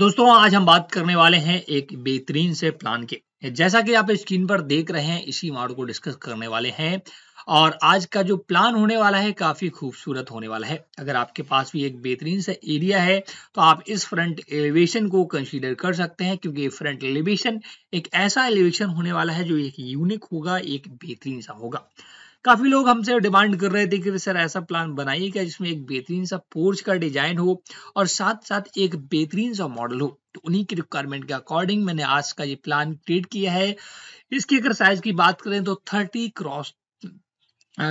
दोस्तों आज हम बात करने वाले हैं एक बेहतरीन से प्लान के जैसा कि आप स्क्रीन पर देख रहे हैं इसी मार्ग को डिस्कस करने वाले हैं और आज का जो प्लान होने वाला है काफी खूबसूरत होने वाला है अगर आपके पास भी एक बेहतरीन सा एरिया है तो आप इस फ्रंट एलिवेशन को कंसीडर कर सकते हैं क्योंकि फ्रंट एलिवेशन एक ऐसा एलिवेशन होने वाला है जो एक यूनिक होगा एक बेहतरीन सा होगा काफी लोग हमसे डिमांड कर रहे थे कि सर ऐसा प्लान बनाइए क्या जिसमें एक बेहतरीन सा पोर्च का डिजाइन हो और साथ साथ एक बेहतरीन सा मॉडल हो तो उन्हीं की रिक्वायरमेंट के अकॉर्डिंग मैंने आज का ये प्लान क्रिएट किया है इसकी अगर साइज की बात करें तो थर्टी क्रॉस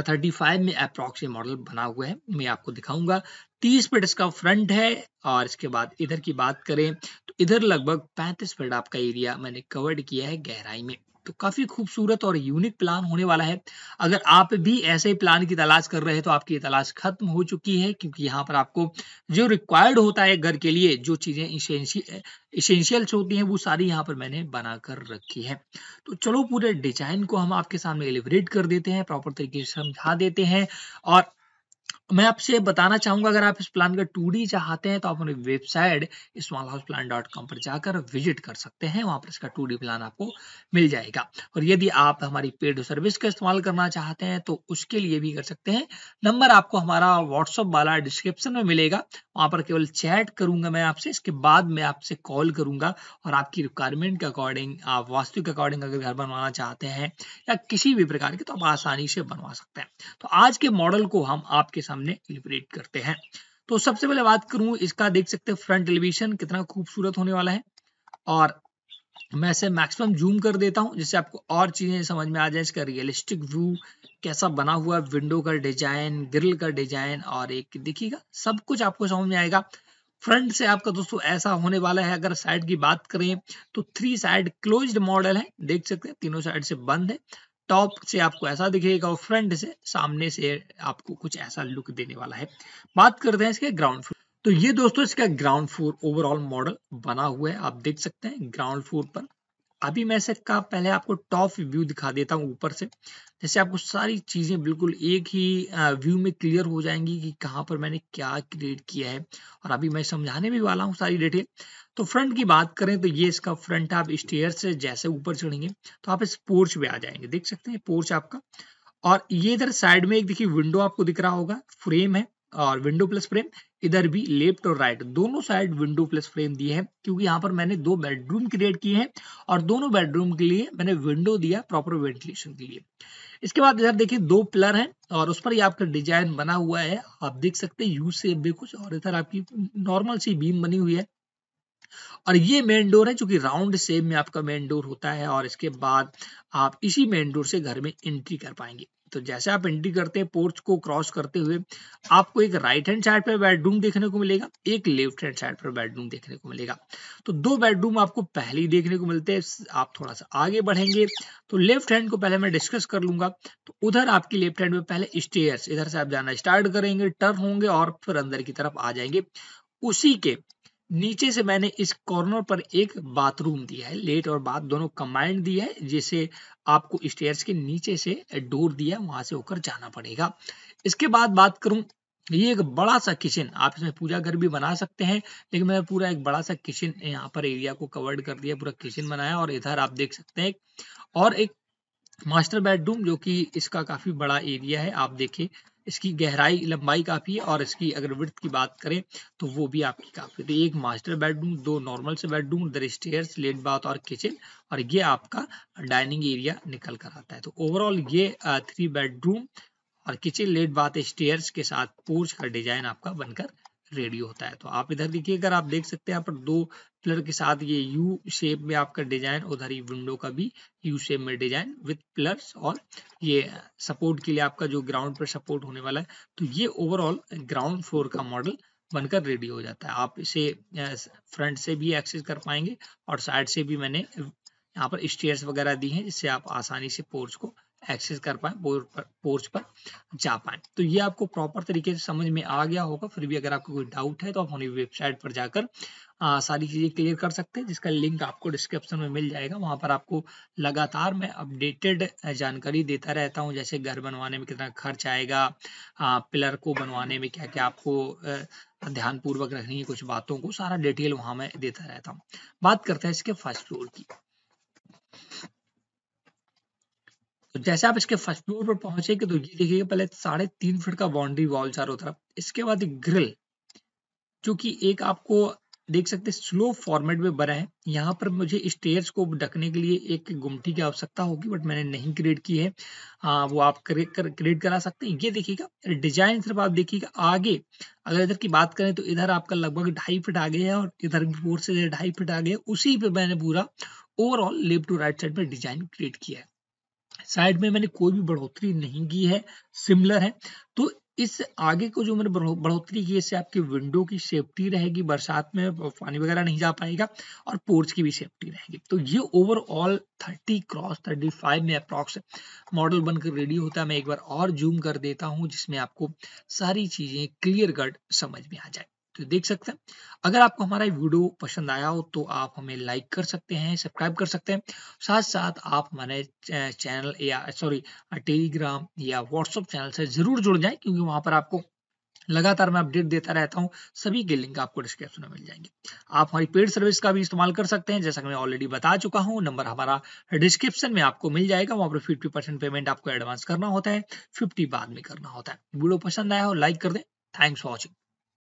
थर्टी फाइव में अप्रोक्स ये मॉडल बना हुआ है मैं आपको दिखाऊंगा तीस फिट इसका फ्रंट है और इसके बाद इधर की बात करें तो इधर लगभग पैंतीस फिट आपका एरिया मैंने कवर्ड किया है गहराई में तो काफी खूबसूरत और यूनिक प्लान होने वाला है अगर आप भी ऐसे प्लान की तलाश कर रहे हैं तो आपकी तलाश खत्म हो चुकी है क्योंकि यहाँ पर आपको जो रिक्वायर्ड होता है घर के लिए जो चीजें इसेंशियल्स होती हैं वो सारी यहाँ पर मैंने बना कर रखी है तो चलो पूरे डिजाइन को हम आपके सामने एलिब्रेट कर देते हैं प्रॉपर तरीके से समझा देते हैं और मैं आपसे बताना चाहूंगा अगर आप इस प्लान का टू चाहते हैं तो आप अपनी website small house plan dot com पर जाकर विजिट कर सकते हैं वहां पर इसका टू प्लान आपको मिल जाएगा और यदि आप हमारी पेड सर्विस का इस्तेमाल करना चाहते हैं तो उसके लिए भी कर सकते हैं नंबर आपको हमारा व्हाट्सअप वाला डिस्क्रिप्शन में मिलेगा वहां पर केवल चैट करूंगा मैं आपसे इसके बाद मैं आपसे कॉल करूंगा और आपकी रिक्वायरमेंट के अकॉर्डिंग आप वास्तु के अकॉर्डिंग अगर घर बनवाना चाहते हैं या किसी भी प्रकार के तो आप आसानी से बनवा सकते हैं तो आज के मॉडल को हम आपके सामने सामने इलिब्रेट करते हैं तो सबसे पहले बात करूं इसका देख सकते हैं फ्रंट एलिवेशन कितना खूबसूरत होने वाला है और मैं इसे मैक्सिमम जूम कर देता हूं जिससे आपको और चीजें समझ में आ जाए इसका रियलिस्टिक व्यू कैसा बना हुआ विंडो का डिजाइन ग्रिल का डिजाइन और एक देखिएगा सब कुछ आपको समझ में आएगा फ्रंट से आपका दोस्तों ऐसा होने वाला है अगर साइड की बात करें तो थ्री साइड क्लोज्ड मॉडल है देख सकते हैं तीनों साइड से बंद है टॉप से आपको ऐसा दिखेगा और फ्रंट से सामने से आपको कुछ ऐसा लुक देने वाला है बात करते हैं इसके ग्राउंड फ्लोर तो ये दोस्तों इसका ग्राउंड फ्लोर ओवरऑल मॉडल बना हुआ है आप देख सकते हैं ग्राउंड फ्लोर पर अभी मैं से का पहले आपको टॉप व्यू दिखा देता हूँ ऊपर से जैसे आपको सारी चीज़ें बिल्कुल एक ही व्यू में क्लियर हो जाएंगी कि कहाँ पर मैंने क्या क्रिएट किया है और अभी मैं समझाने भी वाला हूँ सारी डिटेल तो फ्रंट की बात करें तो ये इसका फ्रंट आप स्टेयर से जैसे ऊपर चढ़ेंगे तो आप इस पोर्च में आ जाएंगे देख सकते हैं पोर्च आपका और ये इधर साइड में एक देखिए विंडो आपको दिख रहा होगा फ्रेम है और विंडो प्लस फ्रेम इधर भी लेफ्ट और राइट दोनों साइड विंडो प्लस फ्रेम दिए हैं क्योंकि यहाँ पर मैंने दो बेडरूम क्रिएट किए हैं और दोनों बेडरूम के लिए मैंने विंडो दिया प्रॉपर वेंटिलेशन के लिए इसके बाद इधर देखिए दो पिलर हैं और उस पर ये आपका डिजाइन बना हुआ है आप देख सकते हैं यू से भी कुछ और इधर आपकी नॉर्मल सी बीम बनी हुई है और ये मेन डोर है जो कि राउंड शेप में आपका मेन डोर होता है और इसके बाद आप इसी मेन डोर से घर में एंट्री कर पाएंगे तो जैसे आप एंट्री करते हैं पोर्च को क्रॉस करते हुए आपको एक राइट हैंड साइड पर बेडरूम देखने को मिलेगा एक लेफ्ट हैंड साइड पर बेडरूम देखने को मिलेगा तो दो बेडरूम आपको पहले ही देखने को मिलते हैं आप थोड़ा सा आगे बढ़ेंगे तो लेफ्ट हैंड को पहले मैं डिस्कस कर लूंगा तो उधर आपकी लेफ्ट हैंड में पहले स्टेयर्स इधर से आप जाना स्टार्ट करेंगे टर्न होंगे और फिर अंदर की तरफ आ जाएंगे उसी के नीचे से मैंने इस कॉर्नर पर एक बाथरूम दिया है लेट और बाथ दोनों कंबाइंड दिया है जिसे आपको स्टेयर्स के नीचे से डोर दिया है वहां से होकर जाना पड़ेगा इसके बाद बात करूं ये एक बड़ा सा किचन आप इसमें पूजा घर भी बना सकते हैं लेकिन मैंने पूरा एक बड़ा सा किचन यहाँ पर एरिया को कवर्ड कर दिया पूरा किचन बनाया और इधर आप देख सकते हैं और एक मास्टर बेडरूम जो कि इसका काफी बड़ा एरिया है आप देखिए इसकी गहराई लंबाई काफ़ी है और इसकी अगर वृत्त की बात करें तो वो भी आपकी काफ़ी तो एक मास्टर बेडरूम दो नॉर्मल से बेडरूम दर स्टेयर्स लेट बाथ और किचन और ये आपका डाइनिंग एरिया निकल कर आता है तो ओवरऑल ये थ्री बेडरूम और किचन लेट बाथ स्टेयर्स के साथ पोर्च का डिजाइन आपका बनकर रेडियो होता है तो आप इधर देखिए अगर आप देख सकते हैं यहाँ पर दो पिलर के साथ ये यू शेप में आपका डिजाइन उधर ही विंडो का भी यू शेप में डिजाइन विथ पिलर्स और ये सपोर्ट के लिए आपका जो ग्राउंड पर सपोर्ट होने वाला है तो ये ओवरऑल ग्राउंड फ्लोर का मॉडल बनकर रेडी हो जाता है आप इसे फ्रंट से भी एक्सेस कर पाएंगे और साइड से भी मैंने यहाँ पर स्टेयर्स वगैरह दी हैं जिससे आप आसानी से पोर्च को एक्सेस कर पाए पोर्च पर जा पाए तो ये आपको प्रॉपर तरीके से समझ में आ गया होगा फिर भी अगर आपको कोई डाउट है तो आप हमारी वेबसाइट पर जाकर आ, सारी चीजें क्लियर कर सकते हैं जिसका लिंक आपको डिस्क्रिप्शन में मिल जाएगा वहां पर आपको लगातार मैं अपडेटेड जानकारी देता रहता हूं जैसे घर बनवाने में कितना खर्च आएगा आ, पिलर को बनवाने में क्या क्या आपको ध्यान पूर्वक रखनी है कुछ बातों को सारा डिटेल वहां मैं देता रहता हूँ बात करते हैं इसके फर्स्ट फ्लोर की तो जैसे आप इसके फर्स्ट फ्लोर पर पहुंचेंगे तो ये देखिएगा पहले साढ़े तीन फीट का बाउंड्री वॉल चारों तरफ इसके बाद एक ग्रिल जो कि एक आपको देख सकते स्लो फॉर्मेट में बना है यहाँ पर मुझे स्टेयर्स को ढकने के लिए एक गुमटी की आवश्यकता होगी बट मैंने नहीं क्रिएट की है आ, हाँ, वो आप क्रिएट कर, करा सकते हैं ये देखिएगा डिजाइन सिर्फ आप देखिएगा आगे अगर इधर की बात करें तो इधर आपका लगभग ढाई फिट आगे है और इधर फोर से ढाई फिट आगे है उसी पर मैंने पूरा overall left to right side पर डिजाइन क्रिएट किया है साइड में मैंने कोई भी बढ़ोतरी नहीं की है सिमिलर है तो इस आगे को जो मैंने बढ़ोतरी की इससे आपकी विंडो की सेफ्टी रहेगी बरसात में पानी वगैरह नहीं जा पाएगा और पोर्च की भी सेफ्टी रहेगी तो ये ओवरऑल 30 क्रॉस 35 में अप्रॉक्स मॉडल बनकर रेडी होता है मैं एक बार और जूम कर देता हूँ जिसमें आपको सारी चीजें क्लियर कट समझ में आ जाए तो देख सकते हैं अगर आपको हमारा वीडियो पसंद आया हो तो आप हमें लाइक कर सकते हैं सब्सक्राइब कर सकते हैं साथ साथ आप हमारे चैनल या सॉरी टेलीग्राम या व्हाट्सअप चैनल से जरूर जुड़ जाए क्योंकि वहां पर आपको लगातार मैं अपडेट देता रहता हूं सभी के लिंक आपको डिस्क्रिप्शन में मिल जाएंगे आप हमारी पेड सर्विस का भी इस्तेमाल कर सकते हैं जैसा कि मैं ऑलरेडी बता चुका हूं नंबर हमारा डिस्क्रिप्शन में आपको मिल जाएगा वहां पर 50 परसेंट पेमेंट आपको एडवांस करना होता है 50 बाद में करना होता है वीडियो पसंद आया हो लाइक कर दें थैंक्स फॉर वॉचिंग